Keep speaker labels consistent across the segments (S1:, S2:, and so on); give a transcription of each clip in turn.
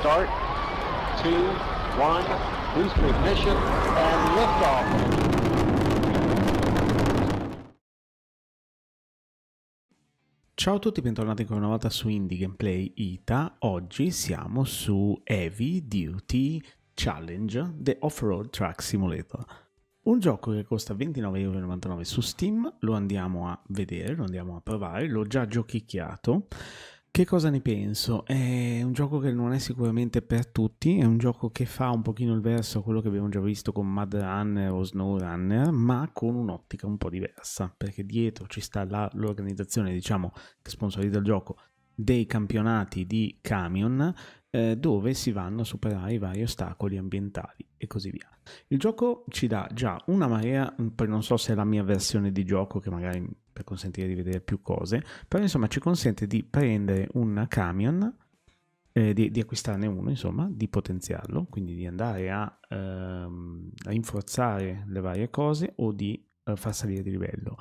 S1: start, two, one, boost ignition, and liftoff. Ciao a tutti, bentornati ancora una volta su Indie Gameplay Ita. Oggi siamo su Heavy Duty Challenge The Off-Road Track Simulator. Un gioco che costa 29,99€ su Steam, lo andiamo a vedere, lo andiamo a provare, l'ho già giochicchiato. Che cosa ne penso? È un gioco che non è sicuramente per tutti, è un gioco che fa un pochino il verso a quello che abbiamo già visto con Mad Runner o Snow Runner, ma con un'ottica un po' diversa, perché dietro ci sta la, l'organizzazione, diciamo, che sponsorizza il gioco, dei campionati di camion eh, dove si vanno a superare i vari ostacoli ambientali e così via. Il gioco ci dà già una marea, poi non so se è la mia versione di gioco che magari per consentire di vedere più cose, però insomma ci consente di prendere un camion, eh, di, di, acquistarne uno insomma, di potenziarlo, quindi di andare a ehm, rinforzare le varie cose o di eh, far salire di livello.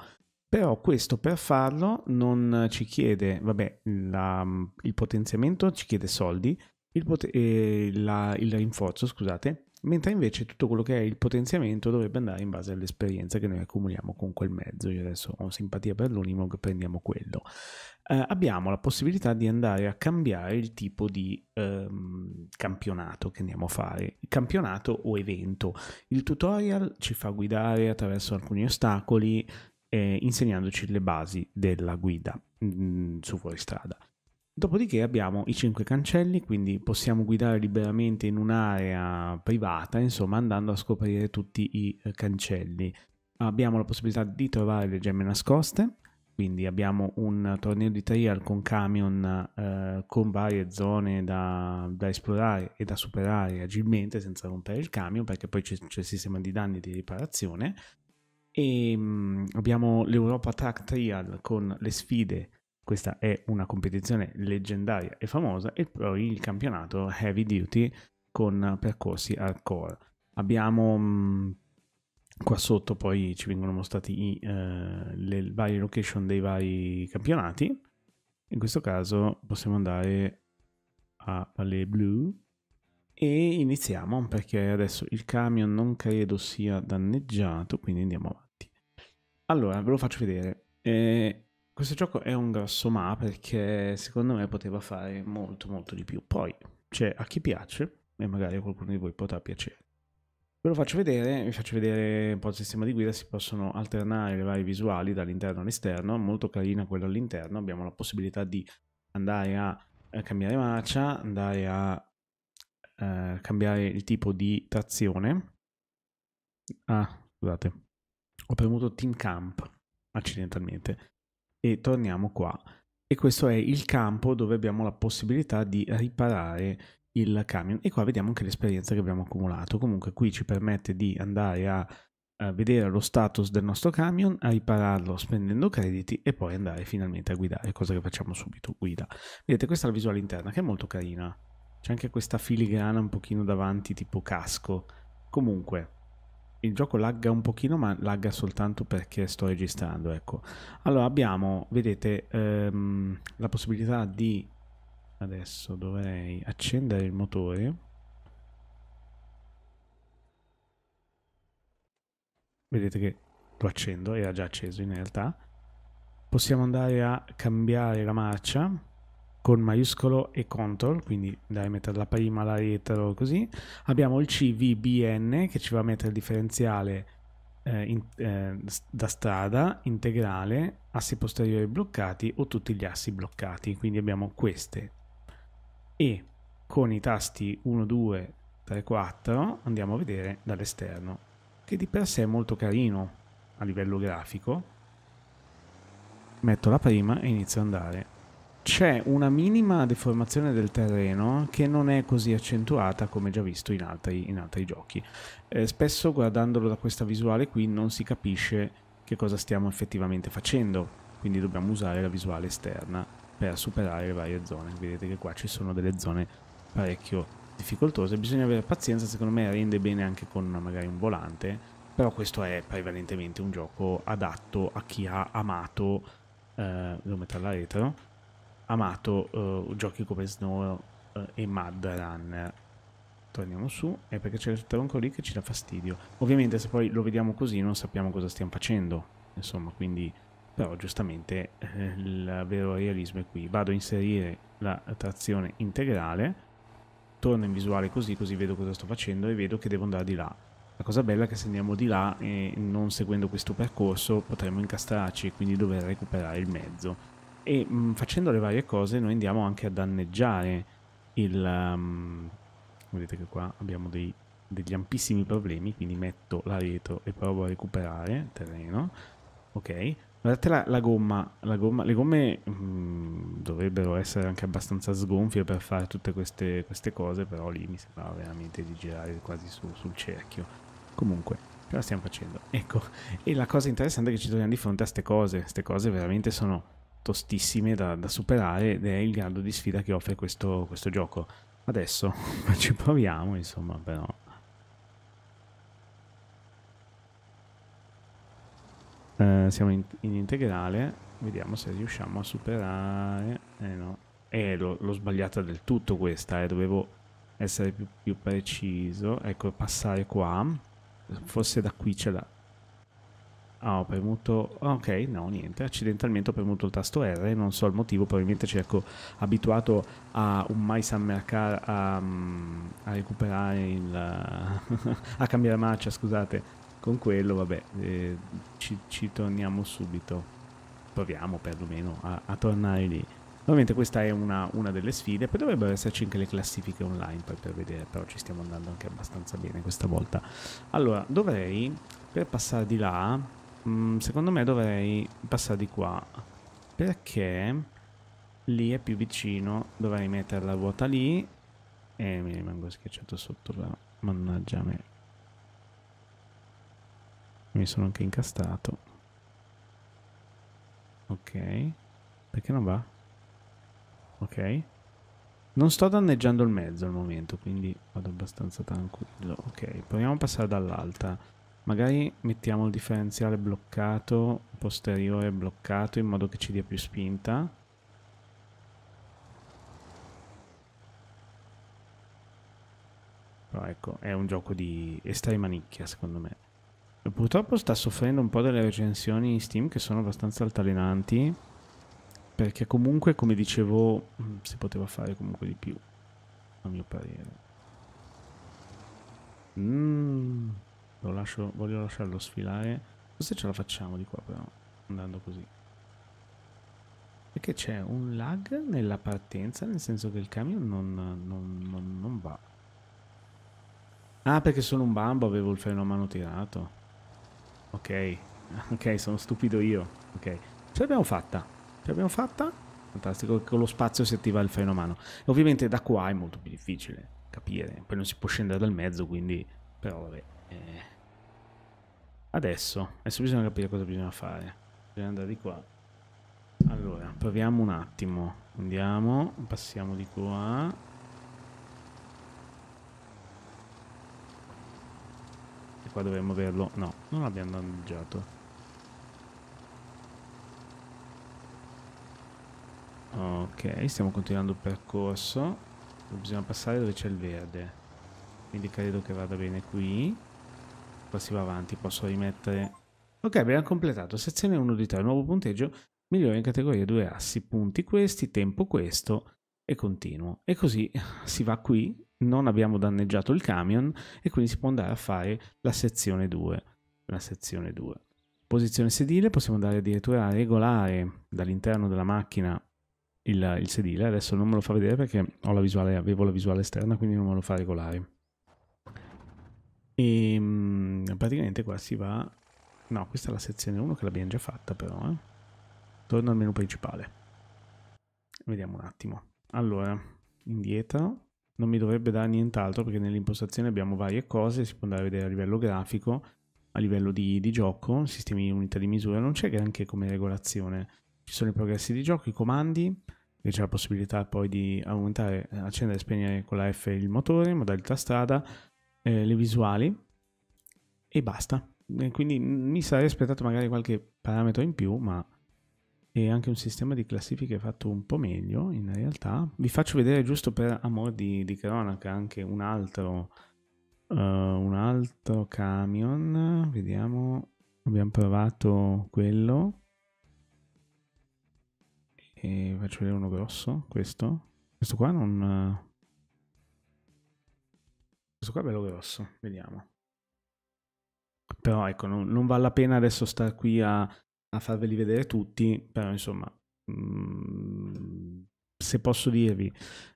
S1: Però questo per farlo non ci chiede, vabbè, la, il potenziamento ci chiede soldi, il, pot- eh, la, il rinforzo, scusate, mentre invece tutto quello che è il potenziamento dovrebbe andare in base all'esperienza che noi accumuliamo con quel mezzo. Io adesso ho simpatia per l'Unimog, prendiamo quello. Eh, abbiamo la possibilità di andare a cambiare il tipo di ehm, campionato che andiamo a fare, campionato o evento. Il tutorial ci fa guidare attraverso alcuni ostacoli, eh, insegnandoci le basi della guida mh, mm, mm, su fuoristrada. Dopodiché abbiamo i cinque cancelli, quindi possiamo guidare liberamente in un'area privata, insomma andando a scoprire tutti i eh, cancelli. Abbiamo la possibilità di trovare le gemme nascoste, quindi abbiamo un torneo di trial con camion eh, con varie zone da, da, esplorare e da superare agilmente senza rompere il camion perché poi c'è, c'è il sistema di danni e di riparazione e ehm, mh, abbiamo l'Europa Track Trial con le sfide questa è una competizione leggendaria e famosa e poi il campionato Heavy Duty con percorsi hardcore. Abbiamo mm, qua sotto poi ci vengono mostrati i, eh, le varie location dei vari campionati. In questo caso possiamo andare a Palais Blue e iniziamo perché adesso il camion non credo sia danneggiato, quindi andiamo avanti. Allora, ve lo faccio vedere. Eh, questo gioco è un grosso ma perché secondo me poteva fare molto molto di più. Poi, cioè, a chi piace, e magari a qualcuno di voi potrà piacere. Ve lo faccio vedere, vi faccio vedere un po' il sistema di guida, si possono alternare le varie visuali dall'interno all'esterno, molto carina quella all'interno, abbiamo la possibilità di andare a eh, cambiare marcia, andare a eh, cambiare il tipo di trazione. Ah, scusate, ho premuto Team Camp accidentalmente e torniamo qua. E questo è il campo dove abbiamo la possibilità di riparare il camion. E qua vediamo anche l'esperienza che abbiamo accumulato. Comunque qui ci permette di andare a, vedere lo status del nostro camion, a ripararlo spendendo crediti e poi andare finalmente a guidare, cosa che facciamo subito, guida. Vedete, questa è la visuale interna che è molto carina. C'è anche questa filigrana un pochino davanti tipo casco. Comunque, il gioco lagga un pochino ma lagga soltanto perché sto registrando ecco allora abbiamo vedete ehm, la possibilità di adesso dovrei accendere il motore vedete che lo accendo era già acceso in realtà possiamo andare a cambiare la marcia con maiuscolo e control, quindi dai la prima, la retro, così. Abbiamo il CVBN che ci va a mettere il differenziale eh, in, eh, da strada, integrale, assi posteriori bloccati o tutti gli assi bloccati. Quindi abbiamo queste. E con i tasti 1, 2, 3, 4 andiamo a vedere dall'esterno, che di per sé è molto carino a livello grafico. Metto la prima e inizio ad andare c'è una minima deformazione del terreno che non è così accentuata come già visto in altri, in altri giochi. Eh, spesso guardandolo da questa visuale qui non si capisce che cosa stiamo effettivamente facendo, quindi dobbiamo usare la visuale esterna per superare le varie zone. Vedete che qua ci sono delle zone parecchio difficoltose, bisogna avere pazienza, secondo me rende bene anche con magari un volante, però questo è prevalentemente un gioco adatto a chi ha amato, eh, devo metterla retro, amato uh, giochi come Snow uh, e Mad Runner. Torniamo su, è perché c'è il tronco lì che ci dà fastidio. Ovviamente se poi lo vediamo così non sappiamo cosa stiamo facendo, insomma, quindi... Però giustamente eh, il vero realismo è qui. Vado a inserire la trazione integrale, torno in visuale così, così vedo cosa sto facendo e vedo che devo andare di là. La cosa bella è che se andiamo di là e eh, non seguendo questo percorso potremmo incastrarci e quindi dover recuperare il mezzo e mh, mm, facendo le varie cose noi andiamo anche a danneggiare il... Um, vedete che qua abbiamo dei, degli ampissimi problemi, quindi metto la retro e provo a recuperare terreno, ok? Guardate la, la, gomma, la gomma, le gomme mh, mm, dovrebbero essere anche abbastanza sgonfie per fare tutte queste, queste cose, però lì mi sembrava veramente di girare quasi su, sul cerchio. Comunque, cosa stiamo facendo? Ecco, e la cosa interessante è che ci troviamo di fronte a queste cose, queste cose veramente sono tostissime da, da, superare ed è il grado di sfida che offre questo, questo gioco. Adesso ci proviamo, insomma, però... Uh, siamo in, in, integrale, vediamo se riusciamo a superare... Eh no, eh, l'ho sbagliata del tutto questa, eh, dovevo essere più, più preciso. Ecco, passare qua, forse da qui ce la Ah, ho premuto. Ok, no, niente. Accidentalmente ho premuto il tasto R, non so il motivo, probabilmente cerco abituato a un mai Mercar a, mm, a recuperare il. a cambiare marcia, scusate. Con quello, vabbè, eh, ci, ci, torniamo subito. Proviamo perlomeno a, a tornare lì. Ovviamente questa è una, una, delle sfide, poi dovrebbero esserci anche le classifiche online poi per vedere, però ci stiamo andando anche abbastanza bene questa volta. Allora, dovrei, per passare di là, Mm, secondo me dovrei passare di qua. Perché lì è più vicino. Dovrei mettere la ruota lì. E mi rimango schiacciato sotto. La... Mannaggia me. Mi sono anche incastrato. Ok. Perché non va? Ok. Non sto danneggiando il mezzo al momento, quindi vado abbastanza tranquillo. Ok, proviamo a passare dall'altra. Magari mettiamo il differenziale bloccato, posteriore bloccato, in modo che ci dia più spinta. Però ecco, è un gioco di estrema nicchia, secondo me. Purtroppo sta soffrendo un po' delle recensioni in Steam che sono abbastanza altalenanti. Perché comunque, come dicevo, si poteva fare comunque di più, a mio parere. Mmm... Lo lascio, voglio lasciarlo sfilare. Forse ce la facciamo di qua però, andando così. Perché c'è un lag nella partenza, nel senso che il camion non, non, non, non va. Ah, perché sono un bambo, avevo il freno a mano tirato. Ok, ok, sono stupido io. Ok, ce l'abbiamo fatta. Ce l'abbiamo fatta. Fantastico, con lo spazio si attiva il freno a mano. E ovviamente da qua è molto più difficile capire. Poi non si può scendere dal mezzo, quindi... Però vabbè. Eh. Adesso, adesso bisogna capire cosa bisogna fare. Bisogna andare di qua. Allora, proviamo un attimo. Andiamo, passiamo di qua. E qua dovremmo averlo... No, non l'abbiamo danneggiato. Ok, stiamo continuando il percorso. Bisogna passare dove c'è il verde. Quindi credo che vada bene qui qua si va avanti, posso rimettere... Ok, abbiamo completato, sezione 1 di 3, nuovo punteggio, migliore in categoria 2 assi, punti questi, tempo questo e continuo. E così si va qui, non abbiamo danneggiato il camion e quindi si può andare a fare la sezione 2. La sezione 2. Posizione sedile, possiamo andare addirittura a regolare dall'interno della macchina il, il sedile, adesso non me lo fa vedere perché la visuale, avevo la visuale esterna quindi non me lo fa regolare praticamente qua si va... No, questa è la sezione 1 che l'abbiamo già fatta però. Eh. Torno al menu principale. Vediamo un attimo. Allora, indietro. Non mi dovrebbe dare nient'altro perché nell'impostazione abbiamo varie cose, si può andare a vedere a livello grafico, a livello di, di gioco, sistemi di unità di misura, non c'è granché come regolazione. Ci sono i progressi di gioco, i comandi, che c'è la possibilità poi di aumentare, accendere e spegnere con la F il motore, modalità strada, eh, le visuali, e basta. E quindi mi sarei aspettato magari qualche parametro in più, ma è anche un sistema di classifiche fatto un po' meglio in realtà. Vi faccio vedere giusto per amor di, di cronaca anche un altro, uh, un altro camion, vediamo, abbiamo provato quello e faccio vedere uno grosso, questo, questo qua non... Questo qua è bello grosso, vediamo. Però ecco, non, non vale la pena adesso stare qui a, a farveli vedere tutti, però insomma, mh, mm, se posso dirvi,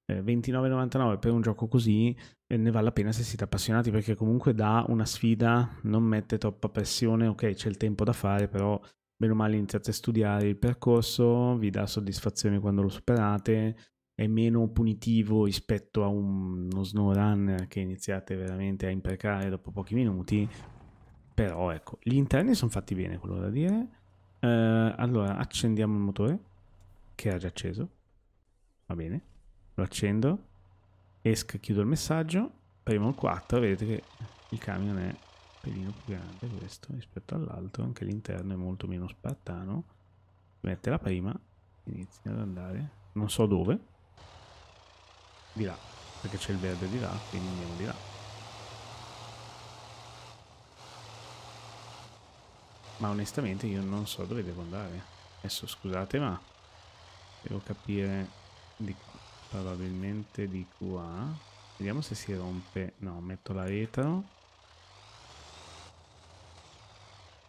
S1: eh, 29,99 per un gioco così eh, ne vale la pena se siete appassionati perché comunque dà una sfida, non mette troppa pressione, ok c'è il tempo da fare, però meno male iniziate a studiare il percorso, vi dà soddisfazione quando lo superate, è meno punitivo rispetto a un, uno snowrunner che iniziate veramente a imprecare dopo pochi minuti, però ecco, gli interni sono fatti bene, quello da dire. Eh, allora, accendiamo il motore, che era già acceso. Va bene, lo accendo. Esca, chiudo il messaggio. Premo il 4, vedete che il camion è un pelino più grande questo rispetto all'altro. Anche l'interno è molto meno spartano. Mette la prima, inizia ad andare. Non so dove. Di là, perché c'è il verde di là, quindi andiamo di là. Ma onestamente io non so dove devo andare. Adesso scusate ma devo capire di probabilmente di qua. Vediamo se si rompe. No, metto la retro.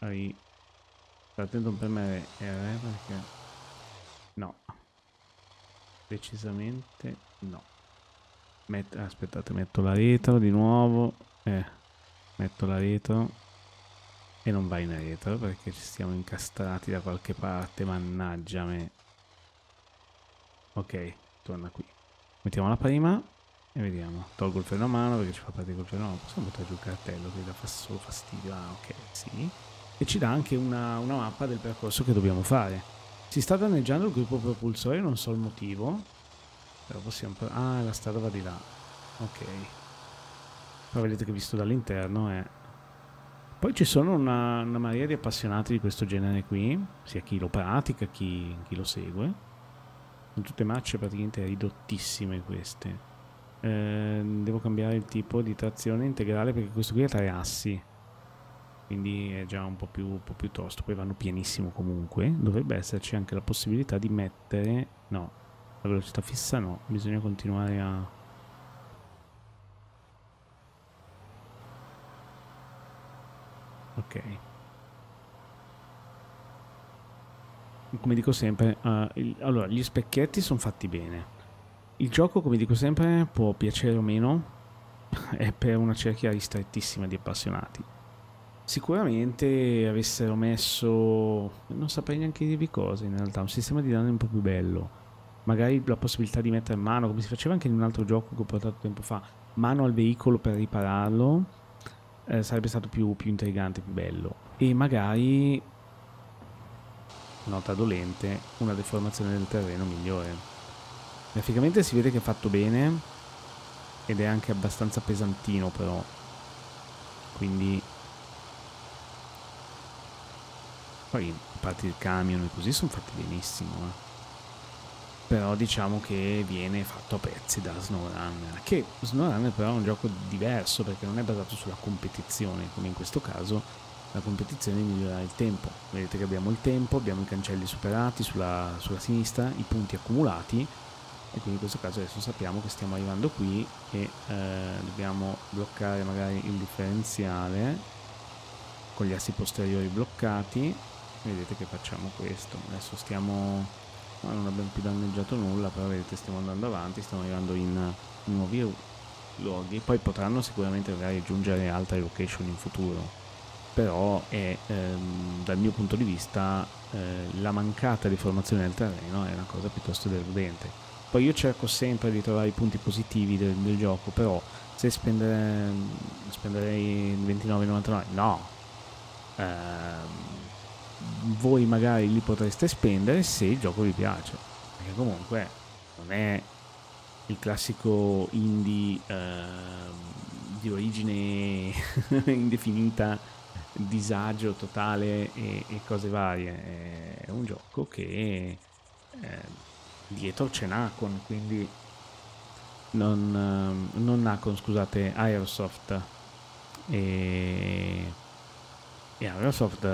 S1: Ri... State attento a non premere eh, R perché... No. Decisamente no. Met... Aspettate, metto la retro di nuovo. Eh, metto la retro e non va in retro perché ci siamo incastrati da qualche parte, mannaggia me. Ok, torna qui. Mettiamo la prima e vediamo. Tolgo il freno a mano perché ci fa parte col freno a mano. Posso buttare giù il cartello che dà solo fastidio? Ah, ok, sì. E ci dà anche una, una mappa del percorso che dobbiamo fare. Si sta danneggiando il gruppo propulsore, non so il motivo. Però possiamo... Ah, la strada va di là. Ok. Però vedete che visto dall'interno è poi ci sono una, una marea di appassionati di questo genere qui, sia chi lo pratica, chi, chi lo segue. Sono tutte marce praticamente ridottissime queste. Eh, devo cambiare il tipo di trazione integrale perché questo qui ha tre assi quindi è già un po' più, un po più tosto poi vanno pianissimo comunque dovrebbe esserci anche la possibilità di mettere no la velocità fissa no bisogna continuare a Ok. Come dico sempre, uh, il, allora gli specchietti sono fatti bene. Il gioco, come dico sempre, può piacere o meno, è per una cerchia ristrettissima di appassionati. Sicuramente avessero messo, non saprei neanche dirvi cosa in realtà, un sistema di danni un po' più bello. Magari la possibilità di mettere mano, come si faceva anche in un altro gioco che ho portato tempo fa, mano al veicolo per ripararlo eh, sarebbe stato più, più intrigante, più bello. E magari, nota dolente, una deformazione del terreno migliore. Graficamente si vede che è fatto bene ed è anche abbastanza pesantino però. Quindi... Poi a parte il camion e così sono fatti benissimo. Eh però diciamo che viene fatto a pezzi da SnowRunner, che SnowRunner però è un gioco diverso perché non è basato sulla competizione, come in questo caso la competizione migliora il tempo. Vedete che abbiamo il tempo, abbiamo i cancelli superati sulla, sulla sinistra, i punti accumulati e quindi in questo caso adesso sappiamo che stiamo arrivando qui e eh, dobbiamo bloccare magari il differenziale con gli assi posteriori bloccati. Vedete che facciamo questo, adesso stiamo Qua non abbiamo più danneggiato nulla, però vedete stiamo andando avanti, stiamo arrivando in, in nuovi luoghi. Poi potranno sicuramente magari aggiungere altre location in futuro. Però è, ehm, dal mio punto di vista eh, la mancata deformazione del terreno è una cosa piuttosto deludente. Poi io cerco sempre di trovare i punti positivi del, del gioco, però se spendere, mm, spenderei 29,99 no. Ehm, voi magari li potreste spendere se il gioco vi piace. Perché comunque non è il classico indie eh, di origine indefinita, disagio totale e, e, cose varie. È un gioco che eh, dietro c'è Nacon, quindi non, ehm, non Nacon, scusate, Aerosoft. E, e Aerosoft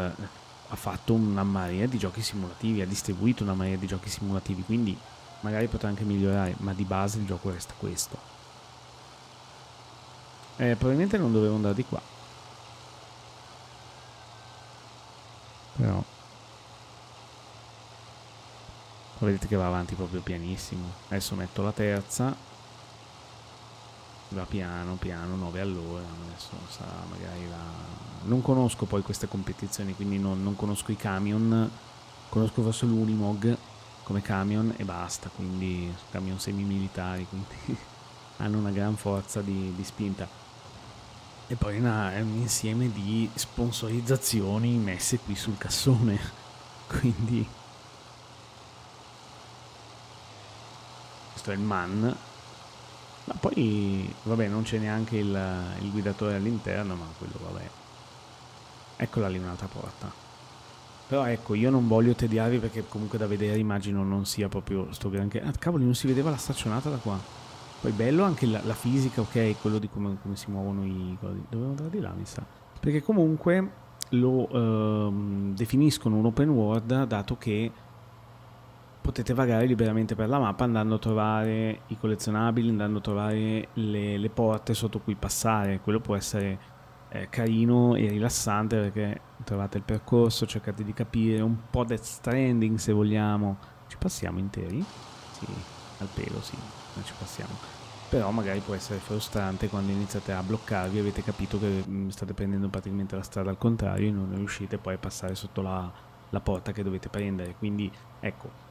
S1: ha fatto una marea di giochi simulativi, ha distribuito una marea di giochi simulativi, quindi magari potrà anche migliorare, ma di base il gioco resta questo. Eh, probabilmente non dovevo andare di qua. Però... Vedete che va avanti proprio pianissimo. Adesso metto la terza va piano piano 9 all'ora adesso sarà magari la... non conosco poi queste competizioni quindi non, non conosco i camion conosco solo l'Unimog come camion e basta quindi camion semimilitari quindi hanno una gran forza di, di spinta e poi una, è un insieme di sponsorizzazioni messe qui sul cassone quindi questo è il MAN ma poi, vabbè, non c'è neanche il, il guidatore all'interno, ma quello vabbè. Eccola lì un'altra porta. Però ecco, io non voglio tediarvi perché comunque da vedere immagino non sia proprio sto granché... Ah, cavoli, non si vedeva la staccionata da qua. Poi bello anche la, la fisica, ok, quello di come, come si muovono i cosi. Dovevo andare di là, mi sa. Perché comunque lo ehm, definiscono un open world dato che potete vagare liberamente per la mappa andando a trovare i collezionabili, andando a trovare le, le porte sotto cui passare. Quello può essere eh, carino e rilassante perché trovate il percorso, cercate di capire un po' Death Stranding se vogliamo. Ci passiamo interi? Sì, al pelo sì, ma ci passiamo. Però magari può essere frustrante quando iniziate a bloccarvi e avete capito che mm, state prendendo praticamente la strada al contrario e non riuscite poi a passare sotto la, la porta che dovete prendere. Quindi ecco,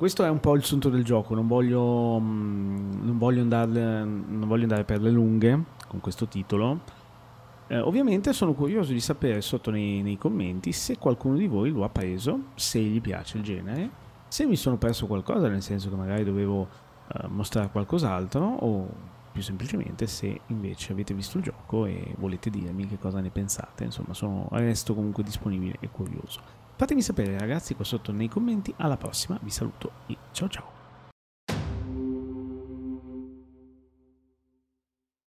S1: questo è un po' il sunto del gioco, non voglio, mm, non voglio, andare, non voglio andare per le lunghe con questo titolo. Eh, ovviamente sono curioso di sapere sotto nei, nei, commenti se qualcuno di voi lo ha preso, se gli piace il genere, se mi sono perso qualcosa, nel senso che magari dovevo eh, mostrare qualcos'altro, o più semplicemente se invece avete visto il gioco e volete dirmi che cosa ne pensate. Insomma, sono, resto comunque disponibile e curioso. Fatemi sapere ragazzi qua sotto nei commenti, alla prossima, vi saluto e ciao ciao!